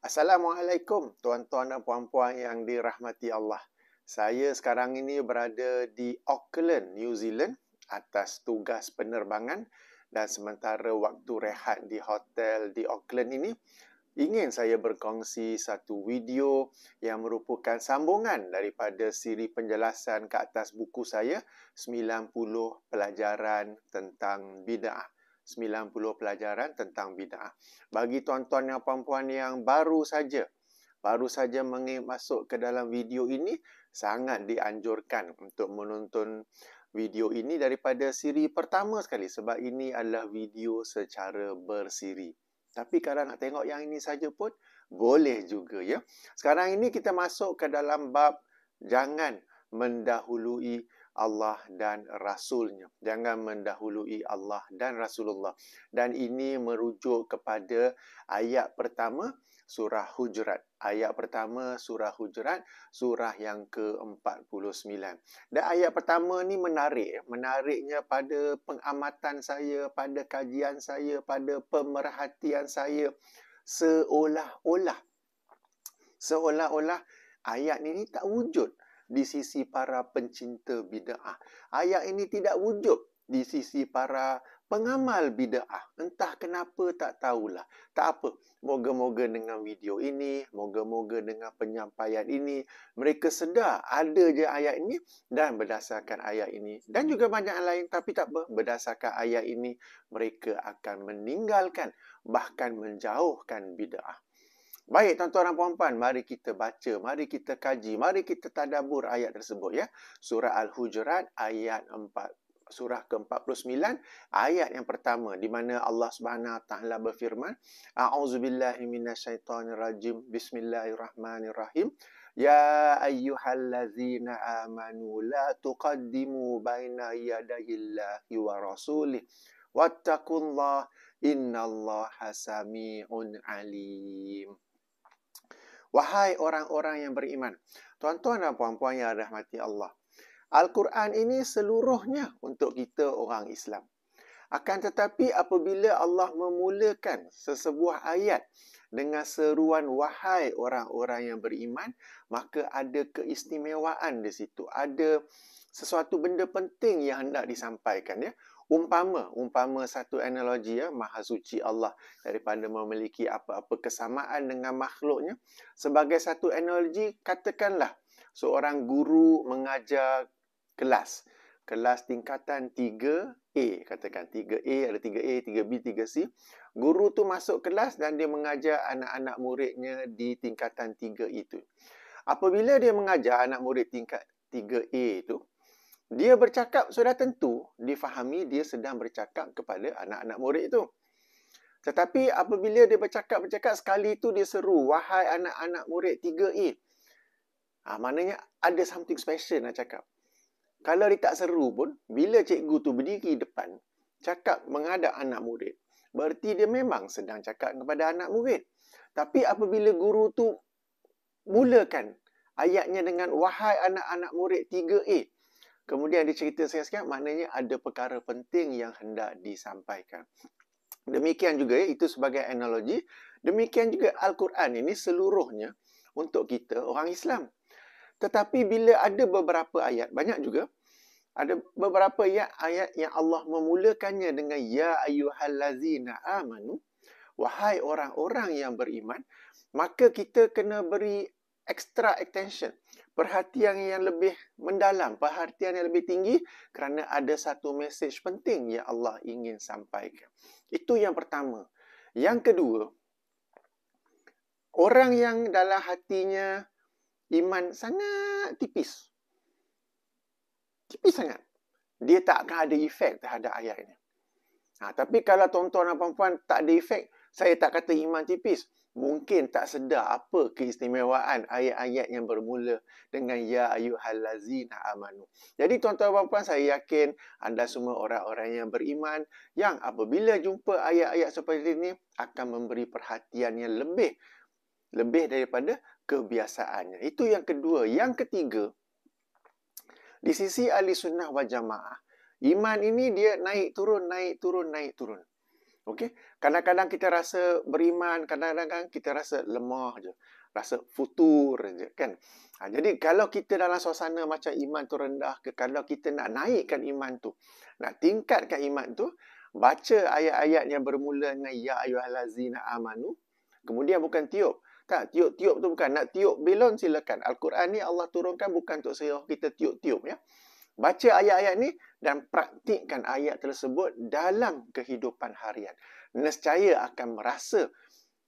Assalamualaikum tuan-tuan dan puan-puan yang dirahmati Allah. Saya sekarang ini berada di Auckland, New Zealand atas tugas penerbangan dan sementara waktu rehat di hotel di Auckland ini, ingin saya berkongsi satu video yang merupakan sambungan daripada siri penjelasan ke atas buku saya 90 pelajaran tentang bid'ah. 90 pelajaran tentang bidah. Bagi tuan-tuan dan puan-puan yang baru saja baru saja masuk ke dalam video ini, sangat dianjurkan untuk menonton video ini daripada siri pertama sekali sebab ini adalah video secara bersiri. Tapi kalau nak tengok yang ini saja pun boleh juga ya. Sekarang ini kita masuk ke dalam bab jangan mendahului Allah dan Rasulnya. Jangan mendahului Allah dan Rasulullah. Dan ini merujuk kepada ayat pertama surah Hujurat. Ayat pertama surah Hujurat, surah yang ke-49. Dan ayat pertama ni menarik. Menariknya pada pengamatan saya, pada kajian saya, pada pemerhatian saya. Seolah-olah. Seolah-olah ayat ini tak wujud di sisi para pencinta bid'ah. Ayat ini tidak wujud di sisi para pengamal bid'ah. Entah kenapa tak tahulah. Tak apa. Moga-moga dengan video ini, moga-moga dengan penyampaian ini, mereka sedar ada je ayat ini dan berdasarkan ayat ini dan juga banyak lain tapi tak apa. Berdasarkan ayat ini mereka akan meninggalkan bahkan menjauhkan bid'ah. Baik tuan-tuan dan puan-puan, mari kita baca, mari kita kaji, mari kita tadabur ayat tersebut ya. Surah Al-Hujurat ayat 4 surah ke-49 ayat yang pertama di mana Allah Subhanahu wa taala berfirman a'udzubillahi minasyaitonirrajim bismillahirrahmanirrahim ya ayyuhallazina amanu la tuqaddimu baina yadayillahi wa rasulih wattaqullaha innallaha samiun alim Wahai orang-orang yang beriman. Tuan-tuan dan puan-puan yang rahmati Allah. Al-Quran ini seluruhnya untuk kita orang Islam. Akan tetapi apabila Allah memulakan sesebuah ayat dengan seruan wahai orang-orang yang beriman, maka ada keistimewaan di situ. Ada sesuatu benda penting yang hendak disampaikan ya umpama umpama satu analogi ya maha suci Allah daripada memiliki apa-apa kesamaan dengan makhluknya sebagai satu analogi katakanlah seorang guru mengajar kelas kelas tingkatan 3A katakan 3A ada 3A 3B 3C guru tu masuk kelas dan dia mengajar anak-anak muridnya di tingkatan 3 itu apabila dia mengajar anak murid tingkat 3A itu dia bercakap sudah tentu difahami dia sedang bercakap kepada anak-anak murid itu. Tetapi apabila dia bercakap-bercakap sekali itu dia seru, wahai anak-anak murid 3A. Ha, ah, maknanya ada something special nak cakap. Kalau dia tak seru pun, bila cikgu tu berdiri depan, cakap menghadap anak murid, berarti dia memang sedang cakap kepada anak murid. Tapi apabila guru tu mulakan ayatnya dengan wahai anak-anak murid 3A, Kemudian dia cerita sekian-sekian, maknanya ada perkara penting yang hendak disampaikan. Demikian juga, ya, itu sebagai analogi. Demikian juga Al-Quran ini seluruhnya untuk kita orang Islam. Tetapi bila ada beberapa ayat, banyak juga, ada beberapa ayat-ayat yang Allah memulakannya dengan Ya ayuhallazina amanu, wahai orang-orang yang beriman, maka kita kena beri extra attention perhatian yang lebih mendalam, perhatian yang lebih tinggi kerana ada satu mesej penting yang Allah ingin sampaikan. Itu yang pertama. Yang kedua, orang yang dalam hatinya iman sangat tipis. Tipis sangat. Dia tak akan ada efek terhadap ayat ini. Ha, tapi kalau tuan-tuan dan puan-puan tak ada efek, saya tak kata iman tipis mungkin tak sedar apa keistimewaan ayat-ayat yang bermula dengan ya ayyuhal lazina amanu. Jadi tuan-tuan dan puan-puan saya yakin anda semua orang-orang yang beriman yang apabila jumpa ayat-ayat seperti ini akan memberi perhatian yang lebih lebih daripada kebiasaannya. Itu yang kedua. Yang ketiga, di sisi ahli sunnah wal jamaah, iman ini dia naik turun, naik turun, naik turun. Okey? Kadang-kadang kita rasa beriman, kadang-kadang kita rasa lemah je. Rasa futur je, kan? Ha, jadi, kalau kita dalam suasana macam iman tu rendah ke, kalau kita nak naikkan iman tu, nak tingkatkan iman tu, baca ayat-ayat yang bermula dengan Ya ayuhalazina amanu, kemudian bukan tiup. Tak, kan? tiup-tiup tu bukan. Nak tiup belon silakan. Al-Quran ni Allah turunkan bukan untuk saya kita tiup-tiup, ya? Baca ayat-ayat ni, dan praktikkan ayat tersebut dalam kehidupan harian. Nescaya akan merasa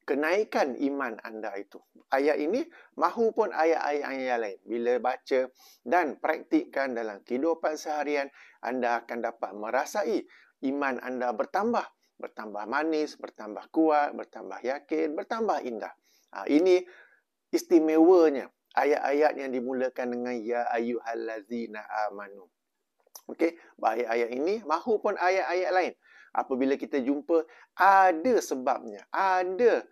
kenaikan iman anda itu. Ayat ini mahupun ayat-ayat yang lain. Bila baca dan praktikkan dalam kehidupan seharian, anda akan dapat merasai iman anda bertambah. Bertambah manis, bertambah kuat, bertambah yakin, bertambah indah. Ha, ini istimewanya ayat-ayat yang dimulakan dengan Ya ayuhallazina amanu. Okey, baik ayat ini mahupun ayat-ayat lain. Apabila kita jumpa ada sebabnya, ada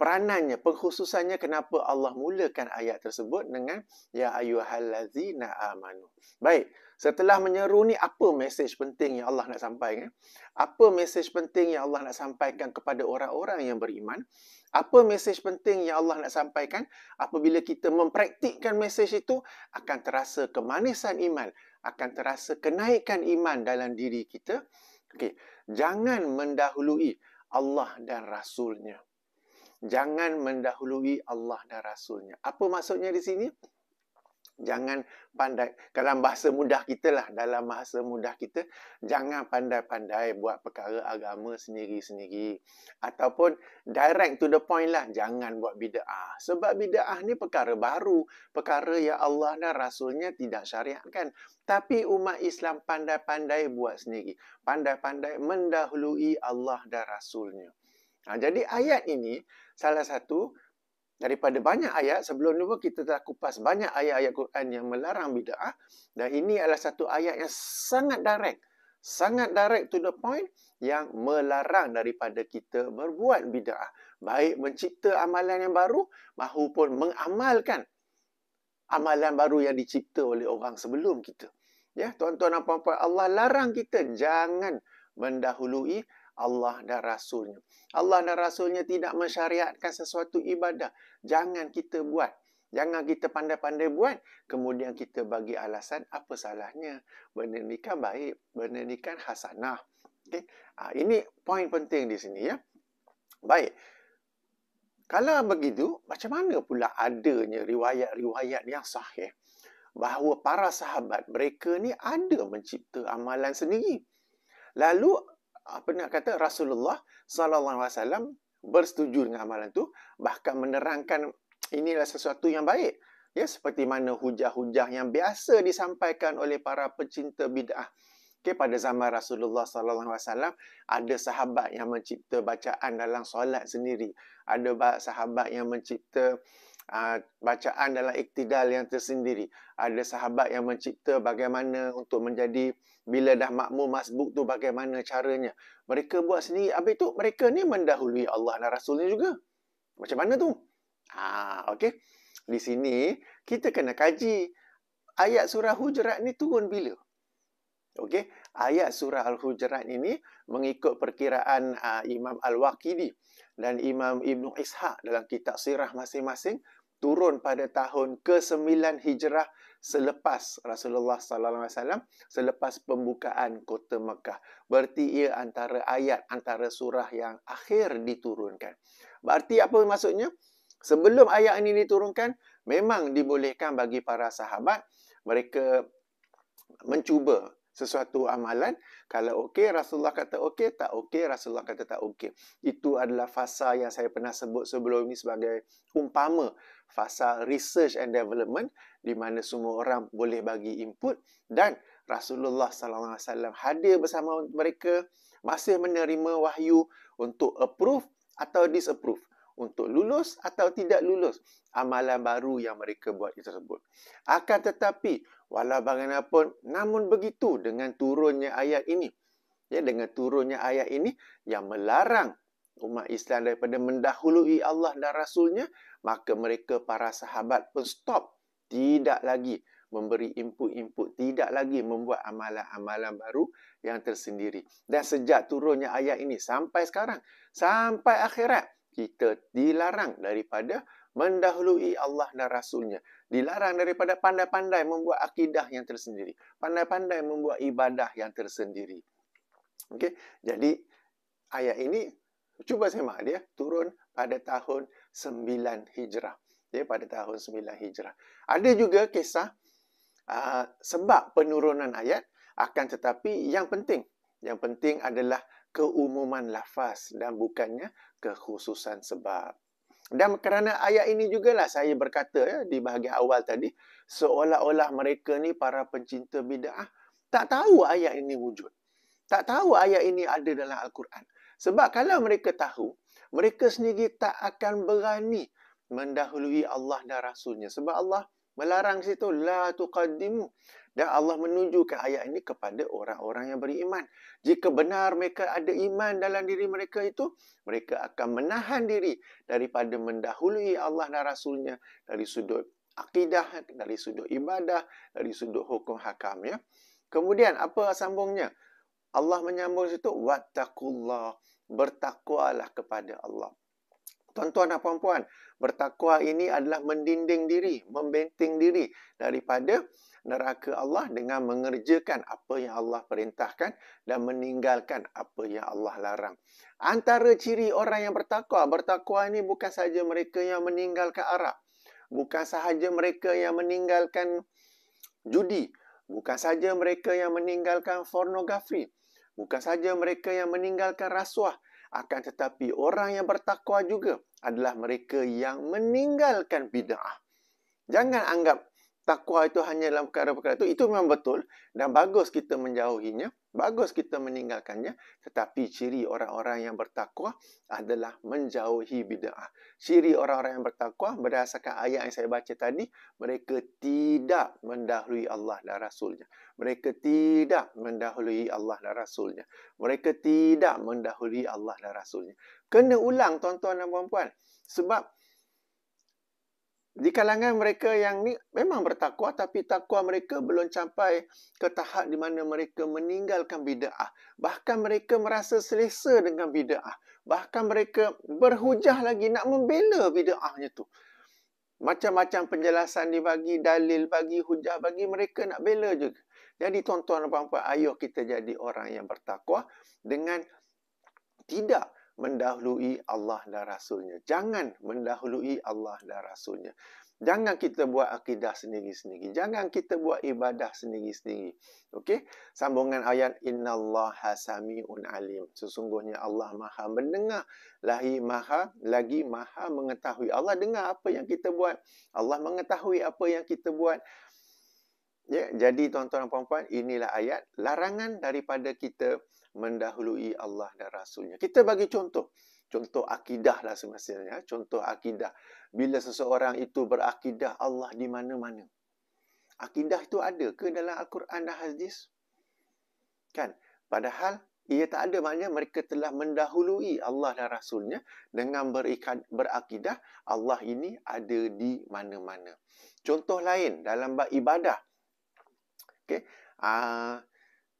peranannya, pengkhususannya kenapa Allah mulakan ayat tersebut dengan ya ayyuhallazina amanu. Baik, setelah menyeru ni apa mesej penting yang Allah nak sampaikan? Apa mesej penting yang Allah nak sampaikan kepada orang-orang yang beriman? Apa mesej penting yang Allah nak sampaikan? Apabila kita mempraktikkan mesej itu, akan terasa kemanisan iman akan terasa kenaikan iman dalam diri kita. Okey, jangan mendahului Allah dan rasulnya. Jangan mendahului Allah dan rasulnya. Apa maksudnya di sini? jangan pandai dalam bahasa mudah kita lah dalam bahasa mudah kita jangan pandai-pandai buat perkara agama sendiri-sendiri ataupun direct to the point lah jangan buat bid'ah sebab bid'ah ni perkara baru perkara yang Allah dan rasulnya tidak syariatkan tapi umat Islam pandai-pandai buat sendiri pandai-pandai mendahului Allah dan rasulnya ha, jadi ayat ini salah satu daripada banyak ayat sebelum ni pun kita telah kupas banyak ayat-ayat Quran yang melarang bid'ah dan ini adalah satu ayat yang sangat direct sangat direct to the point yang melarang daripada kita berbuat bid'ah baik mencipta amalan yang baru mahupun mengamalkan amalan baru yang dicipta oleh orang sebelum kita ya tuan-tuan dan puan-puan Allah larang kita jangan mendahului Allah dan Rasulnya. Allah dan Rasulnya tidak mensyariatkan sesuatu ibadah. Jangan kita buat. Jangan kita pandai-pandai buat. Kemudian kita bagi alasan apa salahnya. Benda ni kan baik. Benda ni kan hasanah. Okay? Ha, ini poin penting di sini. ya. Baik. Kalau begitu, macam mana pula adanya riwayat-riwayat yang sahih? Bahawa para sahabat mereka ni ada mencipta amalan sendiri. Lalu apa nak kata Rasulullah sallallahu alaihi wasallam bersetuju dengan amalan tu bahkan menerangkan inilah sesuatu yang baik ya seperti mana hujah-hujah yang biasa disampaikan oleh para pecinta bidah okay, pada zaman Rasulullah sallallahu alaihi wasallam ada sahabat yang mencipta bacaan dalam solat sendiri ada sahabat yang mencipta Ah, bacaan dalam iktidal yang tersendiri. Ada sahabat yang mencipta bagaimana untuk menjadi bila dah makmum masbuk tu bagaimana caranya. Mereka buat sendiri. Habis tu mereka ni mendahului Allah dan Rasulnya juga. Macam mana tu? Ha, ah, okay. Di sini kita kena kaji ayat surah Hujurat ni turun bila? Okey, ayat surah Al-Hujurat ini mengikut perkiraan uh, Imam Al-Waqidi dan Imam Ibnu Ishaq dalam kitab sirah masing-masing turun pada tahun ke-9 Hijrah selepas Rasulullah sallallahu alaihi wasallam selepas pembukaan kota Mekah. Berarti ia antara ayat antara surah yang akhir diturunkan. Berarti apa maksudnya? Sebelum ayat ini diturunkan memang dibolehkan bagi para sahabat mereka mencuba sesuatu amalan kalau okey Rasulullah kata okey tak okey Rasulullah kata tak okey itu adalah fasa yang saya pernah sebut sebelum ini sebagai umpama fasa research and development di mana semua orang boleh bagi input dan Rasulullah sallallahu alaihi wasallam hadir bersama mereka masih menerima wahyu untuk approve atau disapprove untuk lulus atau tidak lulus amalan baru yang mereka buat itu tersebut akan tetapi Walau bagaimanapun, namun begitu dengan turunnya ayat ini. Ya, dengan turunnya ayat ini yang melarang umat Islam daripada mendahului Allah dan Rasulnya, maka mereka para sahabat pun stop. Tidak lagi memberi input-input, tidak lagi membuat amalan-amalan baru yang tersendiri. Dan sejak turunnya ayat ini sampai sekarang, sampai akhirat, kita dilarang daripada mendahului Allah dan Rasulnya dilarang daripada pandai-pandai membuat akidah yang tersendiri. Pandai-pandai membuat ibadah yang tersendiri. Okey, jadi ayat ini cuba semak dia turun pada tahun 9 Hijrah. Dia pada tahun 9 Hijrah. Ada juga kisah uh, sebab penurunan ayat akan tetapi yang penting, yang penting adalah keumuman lafaz dan bukannya kekhususan sebab. Dan kerana ayat ini juga lah saya berkata ya, di bahagian awal tadi, seolah-olah mereka ni para pencinta bida'ah tak tahu ayat ini wujud. Tak tahu ayat ini ada dalam Al-Quran. Sebab kalau mereka tahu, mereka sendiri tak akan berani mendahului Allah dan Rasulnya. Sebab Allah melarang situ, La tuqaddimu. Dan Allah menunjukkan ayat ini kepada orang-orang yang beriman. Jika benar mereka ada iman dalam diri mereka itu, mereka akan menahan diri daripada mendahului Allah dan Rasulnya dari sudut akidah, dari sudut ibadah, dari sudut hukum hakam. Ya. Kemudian apa sambungnya? Allah menyambung situ, Wattakullah, bertakwalah kepada Allah. Tuan-tuan dan puan-puan, bertakwa ini adalah mendinding diri, membenting diri daripada neraka Allah dengan mengerjakan apa yang Allah perintahkan dan meninggalkan apa yang Allah larang. Antara ciri orang yang bertakwa, bertakwa ini bukan sahaja mereka yang meninggalkan arak. Bukan sahaja mereka yang meninggalkan judi. Bukan sahaja mereka yang meninggalkan pornografi. Bukan sahaja mereka yang meninggalkan rasuah. Akan tetapi orang yang bertakwa juga adalah mereka yang meninggalkan bid'ah. Jangan anggap takwa itu hanya dalam perkara-perkara itu. Itu memang betul dan bagus kita menjauhinya. Bagus kita meninggalkannya. Tetapi ciri orang-orang yang bertakwa adalah menjauhi bida'ah. Ciri orang-orang yang bertakwa berdasarkan ayat yang saya baca tadi, mereka tidak mendahului Allah dan Rasulnya. Mereka tidak mendahului Allah dan Rasulnya. Mereka tidak mendahului Allah dan Rasulnya. Kena ulang tuan-tuan dan puan-puan. Sebab di kalangan mereka yang ni memang bertakwa tapi takwa mereka belum sampai ke tahap di mana mereka meninggalkan bid'ah. Bahkan mereka merasa selesa dengan bid'ah. Bahkan mereka berhujah lagi nak membela bid'ahnya tu. Macam-macam penjelasan dibagi, dalil bagi, hujah bagi mereka nak bela juga. Jadi tuan-tuan dan puan-puan, ayuh kita jadi orang yang bertakwa dengan tidak mendahului Allah dan Rasulnya. Jangan mendahului Allah dan Rasulnya. Jangan kita buat akidah sendiri-sendiri. Jangan kita buat ibadah sendiri-sendiri. Okey? Sambungan ayat Inna Allah hasami'un alim. Sesungguhnya Allah maha mendengar. Lahi maha, lagi maha mengetahui. Allah dengar apa yang kita buat. Allah mengetahui apa yang kita buat. Ya, jadi tuan-tuan dan puan-puan, inilah ayat larangan daripada kita mendahului Allah dan Rasulnya. Kita bagi contoh. Contoh akidah lah semestinya. Ya. Contoh akidah. Bila seseorang itu berakidah Allah di mana-mana. Akidah itu ada ke dalam Al-Quran dan Hadis? Kan? Padahal ia tak ada maknanya mereka telah mendahului Allah dan Rasulnya dengan berikan, berakidah Allah ini ada di mana-mana. Contoh lain dalam ibadah. Okay? Uh, ah,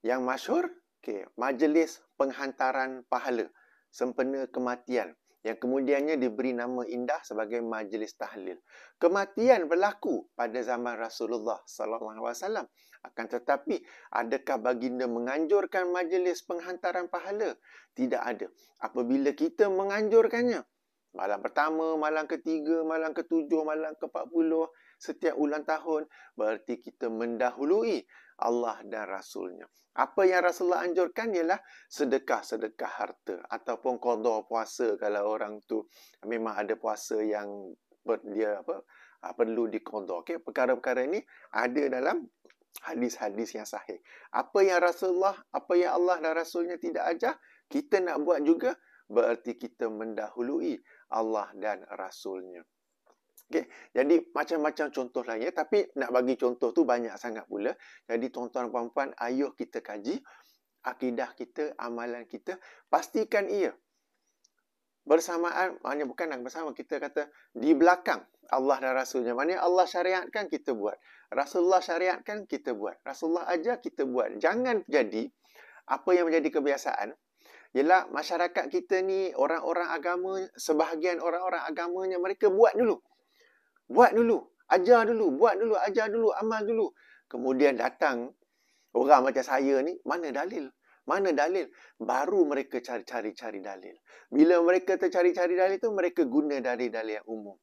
yang masyur Okey, majlis penghantaran pahala sempena kematian yang kemudiannya diberi nama indah sebagai majlis tahlil. Kematian berlaku pada zaman Rasulullah sallallahu alaihi wasallam. Akan tetapi, adakah baginda menganjurkan majlis penghantaran pahala? Tidak ada. Apabila kita menganjurkannya, malam pertama, malam ketiga, malam ketujuh, malam ke-40, setiap ulang tahun, berarti kita mendahului Allah dan Rasulnya. Apa yang Rasulullah anjurkan ialah sedekah-sedekah harta ataupun kodoh puasa kalau orang tu memang ada puasa yang dia apa uh, perlu dikodoh. Okay? Perkara-perkara ini ada dalam hadis-hadis yang sahih. Apa yang Rasulullah, apa yang Allah dan Rasulnya tidak ajar, kita nak buat juga berarti kita mendahului Allah dan Rasulnya. Okay. Jadi macam-macam contoh lainnya tapi nak bagi contoh tu banyak sangat pula. Jadi tuan-tuan puan-puan ayuh kita kaji akidah kita, amalan kita, pastikan ia bersamaan hanya bukan nak bersama kita kata di belakang Allah dan Rasulnya. Maknanya Allah syariatkan kita buat. Rasulullah syariatkan kita buat. Rasulullah ajar kita buat. Jangan jadi apa yang menjadi kebiasaan ialah masyarakat kita ni orang-orang agama sebahagian orang-orang agamanya mereka buat dulu. Buat dulu. Ajar dulu. Buat dulu. Ajar dulu. Amal dulu. Kemudian datang orang macam saya ni, mana dalil? Mana dalil? Baru mereka cari-cari-cari dalil. Bila mereka tercari-cari dalil tu, mereka guna dalil-dalil yang umum.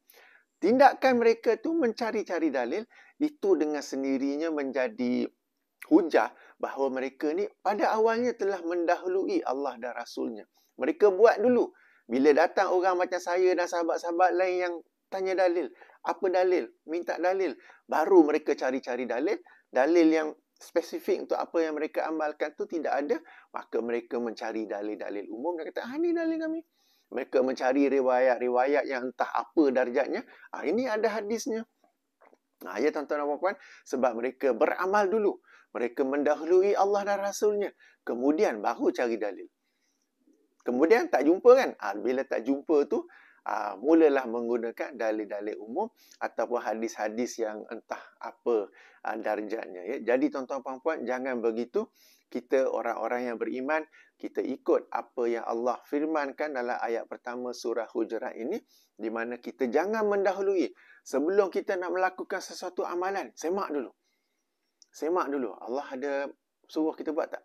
Tindakan mereka tu mencari-cari dalil, itu dengan sendirinya menjadi hujah bahawa mereka ni pada awalnya telah mendahului Allah dan Rasulnya. Mereka buat dulu. Bila datang orang macam saya dan sahabat-sahabat lain yang tanya dalil, apa dalil minta dalil baru mereka cari-cari dalil dalil yang spesifik untuk apa yang mereka amalkan tu tidak ada maka mereka mencari dalil-dalil umum dan kata ah, ini dalil kami mereka mencari riwayat-riwayat yang entah apa darjatnya ah, ini ada hadisnya nah, ya tuan-tuan dan puan-puan sebab mereka beramal dulu mereka mendahului Allah dan Rasulnya kemudian baru cari dalil kemudian tak jumpa kan ah, bila tak jumpa tu uh, mulalah menggunakan dalil-dalil umum ataupun hadis-hadis yang entah apa uh, darjatnya ya. Jadi tuan-tuan puan-puan jangan begitu kita orang-orang yang beriman kita ikut apa yang Allah firmankan dalam ayat pertama surah Hujurat ini di mana kita jangan mendahului sebelum kita nak melakukan sesuatu amalan semak dulu. Semak dulu. Allah ada suruh kita buat tak?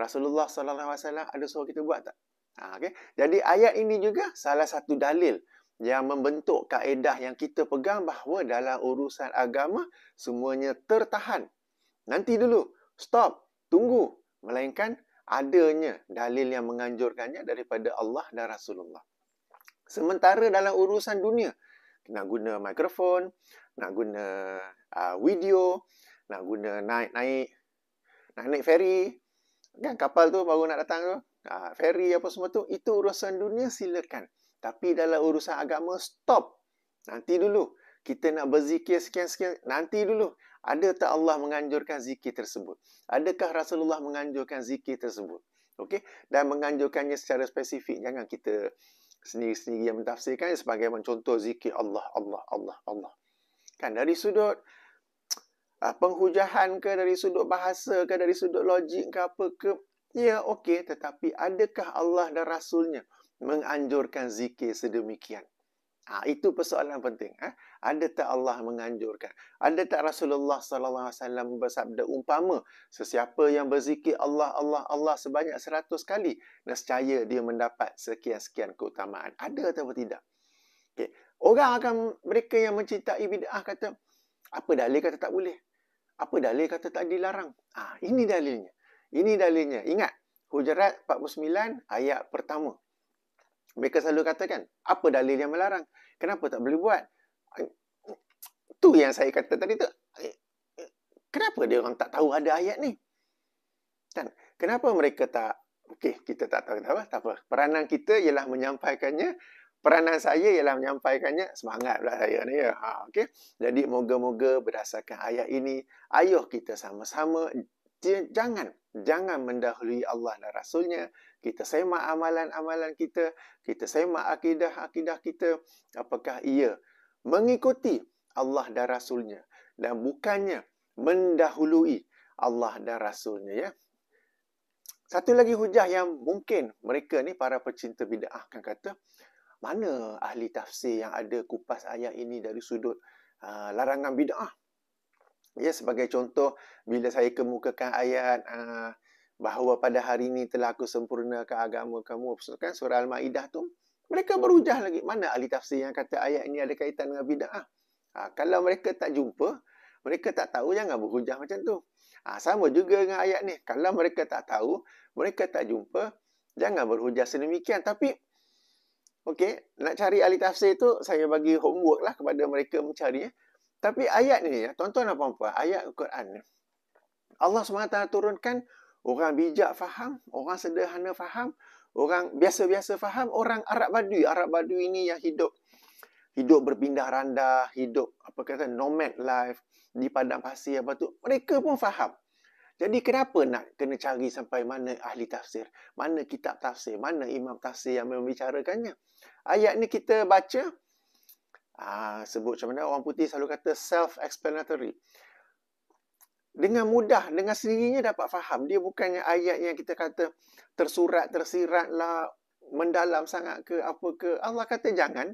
Rasulullah SAW ada suruh kita buat tak? Ha, okay? Jadi ayat ini juga salah satu dalil yang membentuk kaedah yang kita pegang bahawa dalam urusan agama semuanya tertahan. Nanti dulu, stop, tunggu. Melainkan adanya dalil yang menganjurkannya daripada Allah dan Rasulullah. Sementara dalam urusan dunia, nak guna mikrofon, nak guna uh, video, nak guna naik-naik, nak naik ferry, kan kapal tu baru nak datang tu uh, ferry apa semua tu itu urusan dunia silakan tapi dalam urusan agama stop nanti dulu kita nak berzikir sekian-sekian nanti dulu ada tak Allah menganjurkan zikir tersebut adakah Rasulullah menganjurkan zikir tersebut okey dan menganjurkannya secara spesifik jangan kita sendiri-sendiri yang mentafsirkan sebagai contoh zikir Allah Allah Allah Allah kan dari sudut uh, penghujahan ke dari sudut bahasa ke dari sudut logik ke apa ke ya okey tetapi adakah Allah dan rasulnya menganjurkan zikir sedemikian ha, itu persoalan penting eh? Ah. ada tak Allah menganjurkan ada tak Rasulullah sallallahu alaihi wasallam bersabda umpama sesiapa yang berzikir Allah Allah Allah sebanyak seratus kali nescaya dia mendapat sekian-sekian keutamaan ada atau tidak okey orang akan mereka yang mencintai bid'ah kata apa dalil kata tak boleh apa dalil kata tak dilarang? Ah, ha, ini dalilnya. Ini dalilnya. Ingat, Hujurat 49 ayat pertama. Mereka selalu katakan, apa dalil yang melarang? Kenapa tak boleh buat? Tu yang saya kata tadi tu. Kenapa dia orang tak tahu ada ayat ni? Kan? kenapa mereka tak Okey, kita tak tahu apa, tak apa. Peranan kita ialah menyampaikannya peranan saya ialah menyampaikannya semangat pula saya ni ya. Ha, okay. Jadi moga-moga berdasarkan ayat ini, ayuh kita sama-sama jangan jangan mendahului Allah dan Rasulnya. Kita semak amalan-amalan kita, kita semak akidah-akidah kita. Apakah ia mengikuti Allah dan Rasulnya dan bukannya mendahului Allah dan Rasulnya ya. Satu lagi hujah yang mungkin mereka ni para pecinta bid'ah akan kata, mana ahli tafsir yang ada kupas ayat ini dari sudut uh, larangan bid'ah? Ya, sebagai contoh, bila saya kemukakan ayat uh, bahawa pada hari ini telah aku sempurnakan agama kamu, kan surah Al-Ma'idah tu, mereka berujah lagi. Mana ahli tafsir yang kata ayat ini ada kaitan dengan bid'ah? Uh, kalau mereka tak jumpa, mereka tak tahu, jangan berujah macam tu. Uh, sama juga dengan ayat ni. Kalau mereka tak tahu, mereka tak jumpa, jangan berujah sedemikian. Tapi, Okey, nak cari ahli tafsir tu saya bagi homework lah kepada mereka mencari ya. Tapi ayat ni ya, tuan-tuan dan puan-puan, ayat Al-Quran ni. Allah SWT turunkan orang bijak faham, orang sederhana faham, orang biasa-biasa faham, orang Arab Badui. Arab Badui ini yang hidup hidup berpindah randa, hidup apa kata nomad life di padang pasir apa tu. Mereka pun faham. Jadi kenapa nak kena cari sampai mana ahli tafsir? Mana kitab tafsir? Mana imam tafsir yang membicarakannya? Ayat ni kita baca. Aa, ah, sebut macam mana orang putih selalu kata self-explanatory. Dengan mudah, dengan sendirinya dapat faham. Dia bukannya ayat yang kita kata tersurat, tersirat lah, mendalam sangat ke apa ke. Allah kata jangan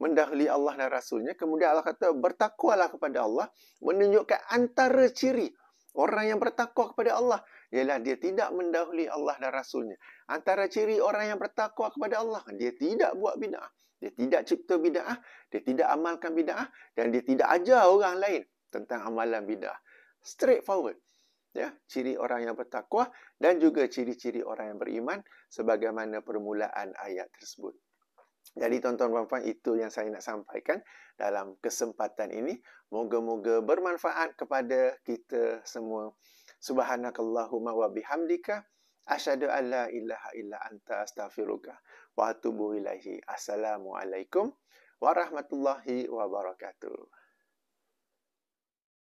mendahli Allah dan Rasulnya. Kemudian Allah kata bertakwalah kepada Allah. Menunjukkan antara ciri. Orang yang bertakwa kepada Allah ialah dia tidak mendahului Allah dan Rasulnya. Antara ciri orang yang bertakwa kepada Allah, dia tidak buat bid'ah. Dia tidak cipta bid'ah. Dia tidak amalkan bid'ah. Dan dia tidak ajar orang lain tentang amalan bid'ah. Straight forward. Ya, ciri orang yang bertakwa dan juga ciri-ciri orang yang beriman sebagaimana permulaan ayat tersebut. Jadi tuan-tuan dan puan itu yang saya nak sampaikan dalam kesempatan ini. Moga-moga bermanfaat kepada kita semua. Subhanakallahumma wa bihamdika asyhadu an la ilaha illa anta astaghfiruka wa atubu ilaihi. Assalamualaikum warahmatullahi wabarakatuh.